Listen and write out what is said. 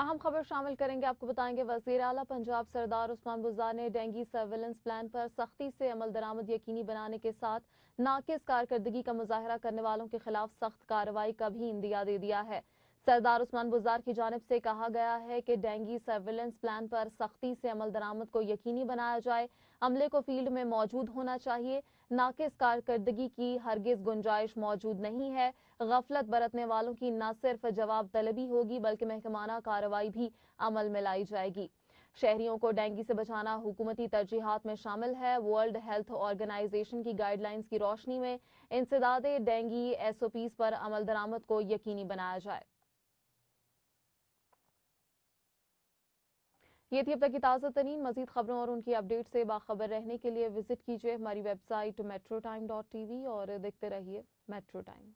अहम खबर शामिल करेंगे आपको बताएंगे वजीर अला पंजाब सरदार उस्मान बुजार ने डेंगी सर्वेलेंस प्लान पर सख्ती से अमल दरामद यकीनी बनाने के साथ नाकिस कारकर्दगी का मुजाहरा करने वालों के खिलाफ सख्त कार्रवाई का भी इंदिया दे दिया है सरदार उस्मान बुजार की जानब से कहा गया है कि डेंगी सर्विलेंस प्लान पर सख्ती से अमल दरामद को यकीनी बनाया जाए अमले को फील्ड में मौजूद होना चाहिए नाकिस कारकर्दगी की हरगिज गुंजाइश मौजूद नहीं है गफलत बरतने वालों की न सिर्फ जवाब तलबी होगी बल्कि महकमाना कार्रवाई भी अमल में लाई जाएगी शहरियों को डेंगी से बचाना हुकूमती तरजीहत में शामिल है वर्ल्ड हेल्थ ऑर्गेनाइजेशन की गाइडलाइंस की रोशनी में इंसदादे डेंगी एस ओ पीज पर अमल दरामद को यकीनी बनाया जाए ये थी अब तक की ताज़ा तरीन मजीद खबरों और उनकी अपडेट से बाखबर रहने के लिए विजिट कीजिए हमारी website metro time dot T V और देखते रहिए मेट्रो टाइम